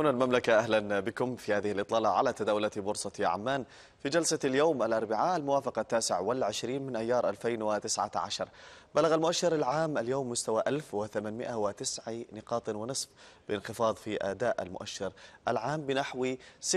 هنا المملكة أهلا بكم في هذه الإطلالة على تداولات بورصة عمان في جلسة اليوم الأربعاء الموافقة التاسع والعشرين من أيار 2019 بلغ المؤشر العام اليوم مستوى 1809 نقاط ونصف بانخفاض في أداء المؤشر العام بنحو 6%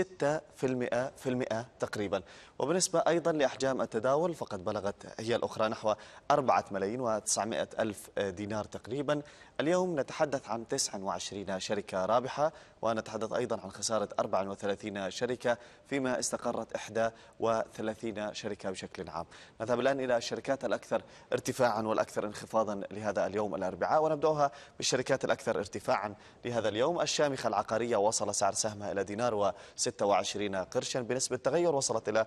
في المئة تقريبا وبالنسبة أيضا لأحجام التداول فقد بلغت هي الأخرى نحو 4 ملايين و900 ألف دينار تقريبا اليوم نتحدث عن 29 شركة رابحة ونتحدث أيضا عن خسارة 34 شركة فيما استقرت إحدى وثلاثين شركة بشكل عام نذهب الآن إلى الشركات الأكثر ارتفاعا والأكثر انخفاضا لهذا اليوم الأربعاء ونبدأها بالشركات الأكثر ارتفاعا لهذا اليوم الشامخة العقارية وصل سعر سهمها إلى دينار و26 قرشا بنسبة تغير وصلت إلى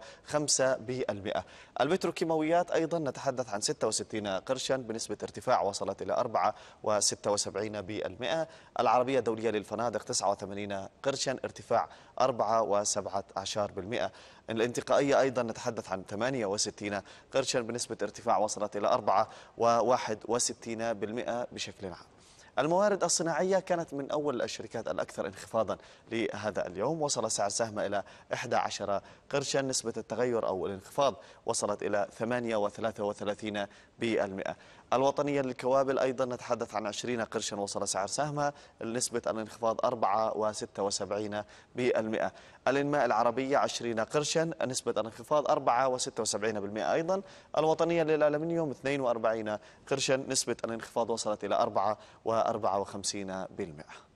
5% البتروكيماويات أيضا نتحدث عن 66 قرشا بنسبة ارتفاع وصلت إلى وستة وسبعين بالمئة العربية الدولية للفنادق 89 قرشا ارتفاع 4.7% الانتقائية أيضا نتحدث عن 68 قرشا بنسبة ارتفاع وصلت إلى 4.61% بشكل عام الموارد الصناعية كانت من أول الشركات الأكثر انخفاضا لهذا اليوم وصل سعر سهمها إلى 11 قرشا نسبة التغير أو الانخفاض وصلت إلى 8.33% الوطنية للكوابل أيضا نتحدث عن 20 قرشا وصل سعر سهمها لنسبة الانخفاض 4.76 بالمئة الإنماء العربية 20 قرشا نسبة الانخفاض 4.76% أيضا الوطنية للألمنيوم 42 قرشا نسبة الانخفاض وصلت إلى 4.54%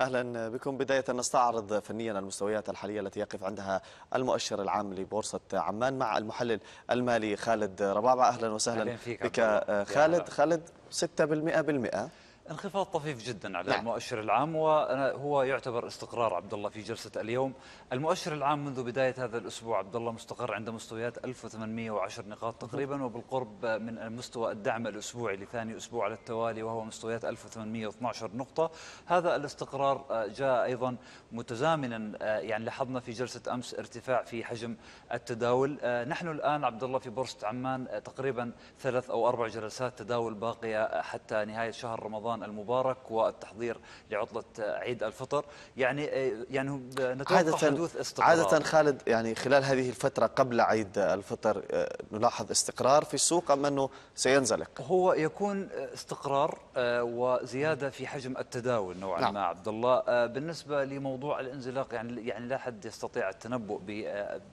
اهلا بكم بدايه نستعرض فنيا المستويات الحاليه التي يقف عندها المؤشر العام لبورصه عمان مع المحلل المالي خالد رباعه اهلا وسهلا أهلاً بك خالد خالد 6% بالمئة انخفاض طفيف جدا على لا. نعم. المؤشر العام وهو يعتبر استقرار عبد الله في جلسة اليوم المؤشر العام منذ بداية هذا الأسبوع عبد الله مستقر عند مستويات 1810 نقاط تقريبا وبالقرب من مستوى الدعم الأسبوعي لثاني أسبوع على التوالي وهو مستويات 1812 نقطة هذا الاستقرار آه، جاء أيضا متزامنا آه، يعني لاحظنا في جلسة أمس ارتفاع في حجم التداول آه، نحن الآن عبد الله في بورصة عمان تقريبا ثلاث أو أربع جلسات تداول باقية حتى نهاية شهر رمضان رمضان المبارك والتحضير لعطلة عيد الفطر يعني آه، يعني نتوقع عادة حدوث استقرار عادة خالد يعني خلال هذه الفترة قبل عيد الفطر آه، نلاحظ استقرار في السوق أم أنه سينزلق هو يكون استقرار آه، وزيادة في حجم التداول نوعا نعم. ما عبد الله بالنسبة لموضوع الانزلاق يعني يعني لا حد يستطيع التنبؤ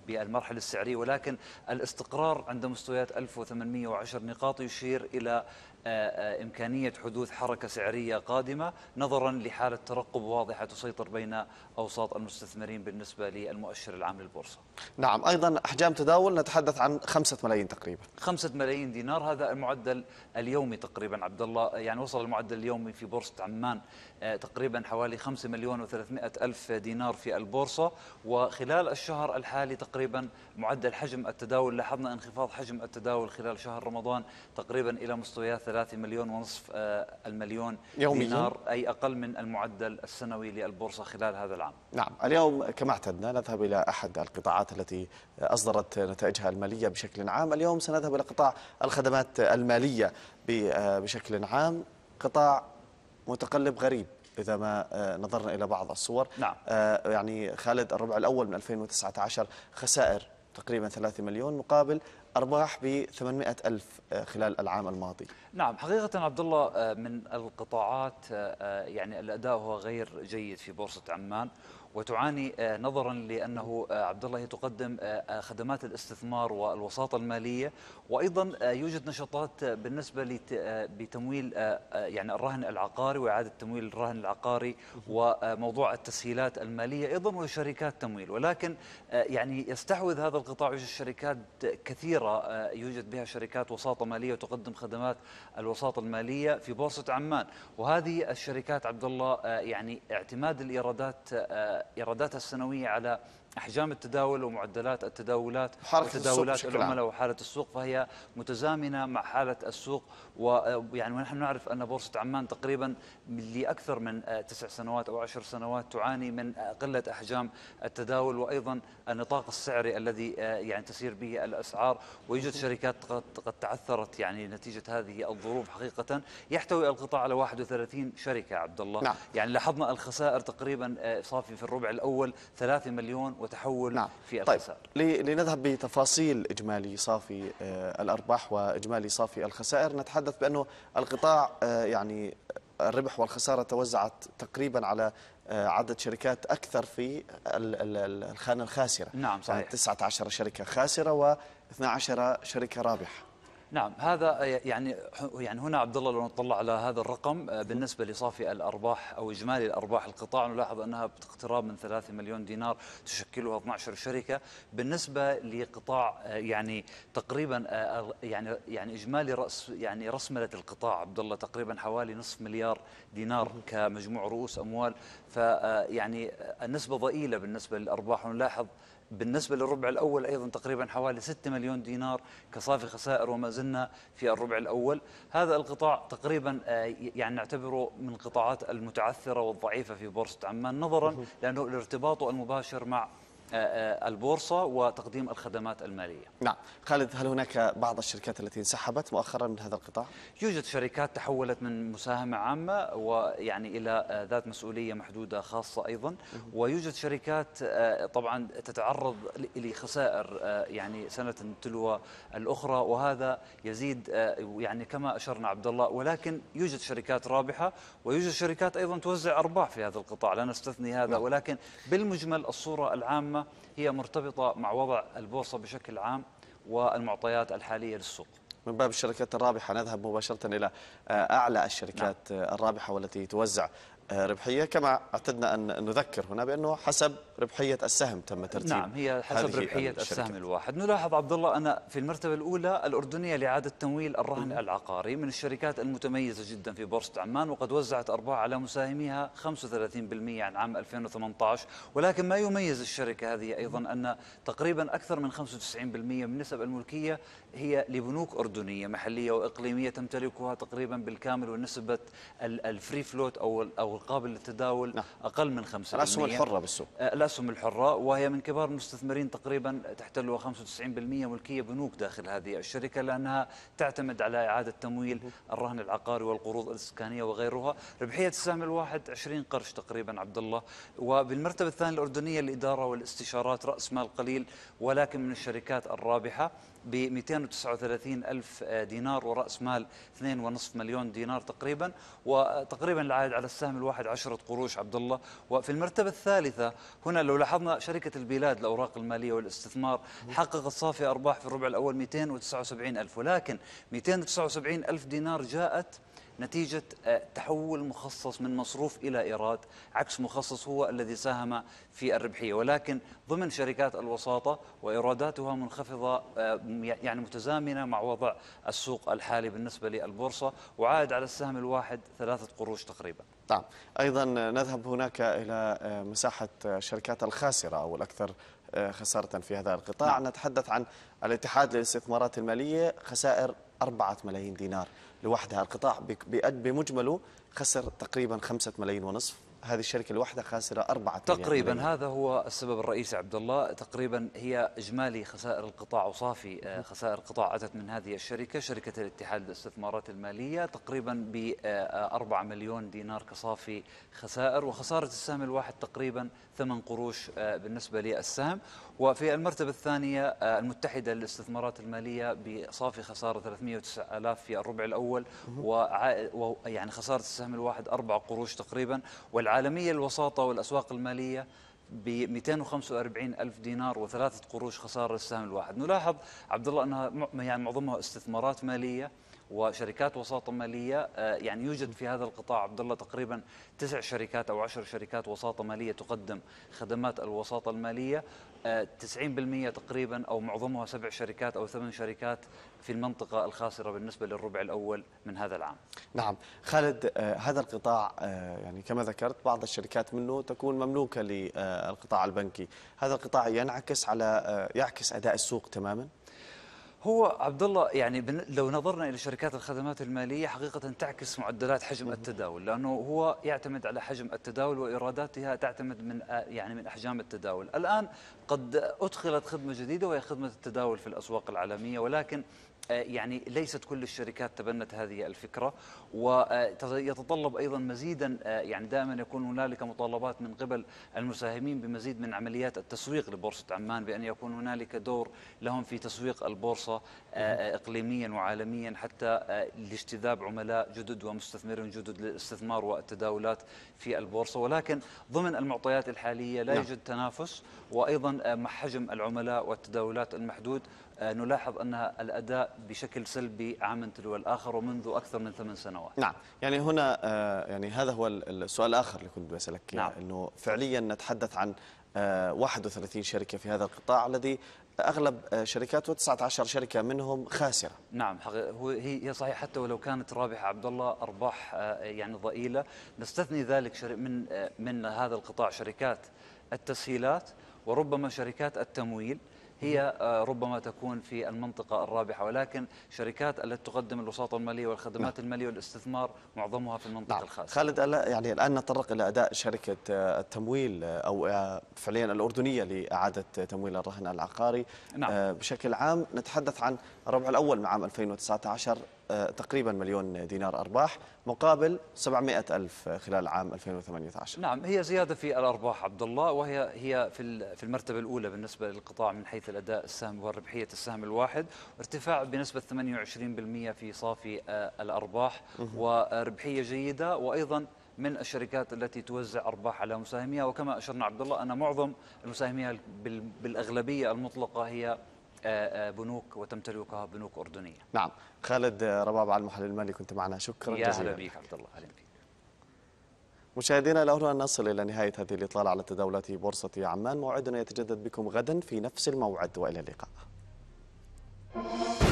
بالمرحلة السعرية ولكن الاستقرار عند مستويات 1810 نقاط يشير إلى آه، آه، إمكانية حدوث حركة سعرية قادمة نظرا لحالة ترقب واضحة تسيطر بين أوساط المستثمرين بالنسبة للمؤشر العام للبورصة نعم أيضا أحجام تداول نتحدث عن خمسة ملايين تقريبا خمسة ملايين دينار هذا المعدل اليومي تقريبا عبد الله يعني وصل المعدل اليومي في بورصة عمان آه، تقريبا حوالي 5 مليون و300 ألف دينار في البورصة وخلال الشهر الحالي تقريبا معدل حجم التداول لاحظنا انخفاض حجم التداول خلال شهر رمضان تقريبا إلى مستويات 3 مليون ونصف آه، المليون يوميا دينار أي أقل من المعدل السنوي للبورصة خلال هذا العام نعم اليوم كما اعتدنا نذهب إلى أحد القطاعات التي أصدرت نتائجها المالية بشكل عام اليوم سنذهب إلى قطاع الخدمات المالية آه، بشكل عام قطاع متقلب غريب إذا ما آه، نظرنا إلى بعض الصور نعم. يعني خالد الربع الأول من 2019 خسائر تقريبا 3 مليون مقابل أرباح ب 800 ألف آه، خلال العام الماضي نعم حقيقة عبد الله آه، من القطاعات آه، يعني الأداء هو غير جيد في بورصة عمان وتعاني آه، نظرا لانه آه، عبد الله تقدم آه، خدمات الاستثمار والوساطه الماليه وايضا يوجد نشاطات بالنسبه لتمويل يعني الرهن العقاري واعاده تمويل الرهن العقاري وموضوع التسهيلات الماليه ايضا وشركات تمويل ولكن يعني يستحوذ هذا القطاع يوجد شركات كثيره يوجد بها شركات وساطه ماليه وتقدم خدمات الوساطه الماليه في بورصه عمان وهذه الشركات عبد الله يعني اعتماد الايرادات الايرادات السنويه على احجام التداول ومعدلات التداولات وتداولات العملاء وحاله السوق فهي متزامنه مع حاله السوق ويعني آه، ونحن نعرف ان بورصه عمان تقريبا لاكثر من آه، تسع سنوات او عشر سنوات تعاني من آه، قله احجام التداول وايضا النطاق السعري الذي يعني تسير به الاسعار ويوجد شركات قد تعثرت يعني نتيجه هذه الظروف حقيقه يحتوي القطاع على 31 شركه عبد الله نعم. يعني لاحظنا الخسائر تقريبا صافي في الربع الاول 3 مليون وتحول نعم. في طيب، الخسارة طيب لنذهب بتفاصيل إجمالي صافي آه، الأرباح وإجمالي صافي الخسائر نتحدث بأنه القطاع آه، يعني الربح والخسارة توزعت تقريبا على آه، عدد شركات أكثر في الخانة الخاسرة نعم صحيح 19 يعني شركة خاسرة و12 شركة رابحة نعم هذا يعني يعني هنا عبد الله لو نطلع على هذا الرقم آه، بالنسبه لصافي الارباح او اجمالي الارباح القطاع نلاحظ انها باقتراب من 3 مليون دينار تشكلها 12 شركه بالنسبه لقطاع آه، يعني تقريبا آه، يعني يعني اجمالي راس يعني رسمله القطاع عبد الله تقريبا حوالي نصف مليار دينار كمجموع رؤوس اموال فيعني النسبه ضئيله بالنسبه للارباح ونلاحظ بالنسبة للربع الأول أيضا تقريبا حوالي 6 مليون دينار كصافي خسائر وما زلنا في الربع الأول هذا القطاع تقريبا آه، يعني نعتبره من القطاعات المتعثرة والضعيفة في بورصة عمان نظرا لأنه ارتباطه المباشر مع آه، آه، البورصة وتقديم الخدمات المالية نعم خالد هل هناك بعض الشركات التي انسحبت مؤخرا من هذا القطاع؟ يوجد شركات تحولت من مساهمة عامة ويعني إلى آه، ذات مسؤولية محدودة خاصة أيضا ويوجد شركات طبعا تتعرض لخسائر يعني سنة تلو الأخرى وهذا يزيد يعني كما أشرنا عبد الله ولكن يوجد شركات رابحة ويوجد شركات أيضا توزع أرباح في هذا القطاع لا نستثني هذا نعم. ولكن بالمجمل الصورة العامة هي مرتبطة مع وضع البورصة بشكل عام والمعطيات الحالية للسوق من باب الشركات الرابحة نذهب مباشرة إلى آه، أعلى الشركات نعم. آه، الرابحة والتي توزع ربحية كما اعتدنا أن نذكر هنا بأنه حسب ربحية السهم تم ترتيب نعم هي حسب ربحية الشركة. السهم الواحد نلاحظ عبد الله أن في المرتبة الأولى الأردنية لإعادة تمويل الرهن العقاري من الشركات المتميزة جدا في بورصة عمان وقد وزعت أرباح على مساهميها 35% عن عام 2018 ولكن ما يميز الشركة هذه أيضا أن تقريبا أكثر من 95% من نسب الملكية هي لبنوك أردنية محلية وإقليمية تمتلكها تقريبا بالكامل ونسبة الفري فلوت أو أو القابل للتداول نعم. أقل من 5% الأسهم الحرة بالسوق أه، الأسهم الحرة وهي من كبار المستثمرين تقريبا تحتل 95% ملكية بنوك داخل هذه الشركة لأنها تعتمد على إعادة تمويل الرهن العقاري والقروض الإسكانية وغيرها ربحية السهم الواحد 20 قرش تقريبا عبد الله وبالمرتبة الثانية الأردنية الإدارة والاستشارات رأس مال قليل ولكن من الشركات الرابحة ب 239 ألف آه، دينار ورأس مال 2.5 مليون دينار تقريبا وتقريبا العائد على السهم الواحد عشرة قروش عبد الله وفي المرتبة الثالثة هنا لو لاحظنا شركة البلاد الأوراق المالية والاستثمار حققت صافي أرباح في الربع الأول 279 ألف ولكن 279 ألف دينار جاءت نتيجة آه، تحول مخصص من مصروف إلى إيراد عكس مخصص هو الذي ساهم في الربحية ولكن ضمن شركات الوساطة وإيراداتها منخفضة آه، يعني متزامنة مع وضع السوق الحالي بالنسبة للبورصة وعاد على السهم الواحد ثلاثة قروش تقريبا نعم أيضا آه، نذهب هناك إلى مساحة الشركات الخاسرة أو الأكثر خسارة في هذا القطاع نعم. نتحدث عن الاتحاد للاستثمارات المالية خسائر 4 ملايين دينار لوحدها القطاع بمجمله خسر تقريبا 5 ملايين ونصف هذه الشركة الواحدة خاسرة أربعة تقريبا ملايين. هذا هو السبب الرئيسي عبد الله تقريبا هي إجمالي خسائر القطاع وصافي آه، خسائر القطاع أتت من هذه الشركة شركة الاتحاد للاستثمارات المالية تقريبا ب 4 آه، مليون دينار كصافي خسائر وخسارة السهم الواحد تقريبا 8 قروش آه، بالنسبة للسهم وفي المرتبة الثانية آه، المتحدة للاستثمارات المالية بصافي خسارة 309 ألاف في الربع الأول ويعني خسارة السهم الواحد أربع قروش تقريبا والعالمية الوساطة والأسواق المالية ب 245 ألف دينار وثلاثة قروش خسارة للسهم الواحد نلاحظ عبد الله أنها يعني معظمها استثمارات مالية وشركات وساطة مالية آه، يعني يوجد في هذا القطاع عبد الله تقريبا تسع شركات أو عشر شركات وساطة مالية تقدم خدمات الوساطة المالية 90% آه، تقريبا أو معظمها سبع شركات أو ثمان شركات في المنطقة الخاسرة بالنسبة للربع الأول من هذا العام نعم خالد آه، هذا القطاع يعني كما ذكرت بعض الشركات منه تكون مملوكة للقطاع البنكي هذا القطاع ينعكس على يعكس أداء السوق تماما هو عبد الله يعني لو نظرنا الى شركات الخدمات الماليه حقيقه تعكس معدلات حجم التداول لانه هو يعتمد على حجم التداول وايراداتها تعتمد من آه، يعني من احجام التداول الان قد ادخلت خدمه جديده وهي خدمه التداول في الاسواق العالميه ولكن آه، يعني ليست كل الشركات تبنت هذه الفكرة ويتطلب آه، أيضا مزيدا آه، يعني دائما يكون هنالك مطالبات من قبل المساهمين بمزيد من عمليات التسويق لبورصة عمان بأن يكون هنالك دور لهم في تسويق البورصة إقليميا وعالميا حتى لاجتذاب عملاء جدد ومستثمرين جدد للاستثمار والتداولات في البورصة ولكن ضمن المعطيات الحالية لا نعم. يوجد تنافس وأيضا مع حجم العملاء والتداولات المحدود آه، نلاحظ أن الأداء بشكل سلبي عام تلو الآخر ومنذ أكثر من ثمان سنوات نعم يعني هنا آه، يعني هذا هو السؤال الآخر اللي كنت بسألك نعم. أنه فعليا نتحدث عن 31 آه، شركة في هذا القطاع الذي أغلب شركاته 19 شركة منهم خاسرة نعم هي صحيح حتى ولو كانت رابحة عبد الله أرباح يعني ضئيلة نستثني ذلك من من هذا القطاع شركات التسهيلات وربما شركات التمويل هي آه، ربما تكون في المنطقة الرابحة ولكن شركات التي تقدم الوساطة المالية والخدمات نعم. المالية والاستثمار معظمها في المنطقة نعم. الخاصة خالد يعني الآن نتطرق إلى أداء شركة آه، التمويل آه، أو فعليا الأردنية لإعادة تمويل الرهن العقاري نعم. بشكل عام نتحدث عن الربع الأول من عام 2019 آه، تقريبا مليون دينار أرباح مقابل 700 ألف خلال عام 2018 نعم هي زيادة في الأرباح عبد الله وهي هي في في المرتبة الأولى بالنسبة للقطاع من حيث الأداء السهم وربحية السهم الواحد ارتفاع بنسبة 28% في صافي آه، الأرباح وربحية جيدة وأيضا من الشركات التي توزع ارباح على مساهميها وكما اشرنا عبد الله ان معظم المساهمين بالاغلبيه المطلقه هي آه، آه، بنوك وتمتلكها بنوك أردنية نعم خالد آه، رباب على المحلل المالي كنت معنا شكرا يا جزيلا يا بك عبد الله أهلا بك مشاهدينا له أن نصل إلى نهاية هذه الإطلالة على تداولات بورصة عمان موعدنا يتجدد بكم غدا في نفس الموعد وإلى اللقاء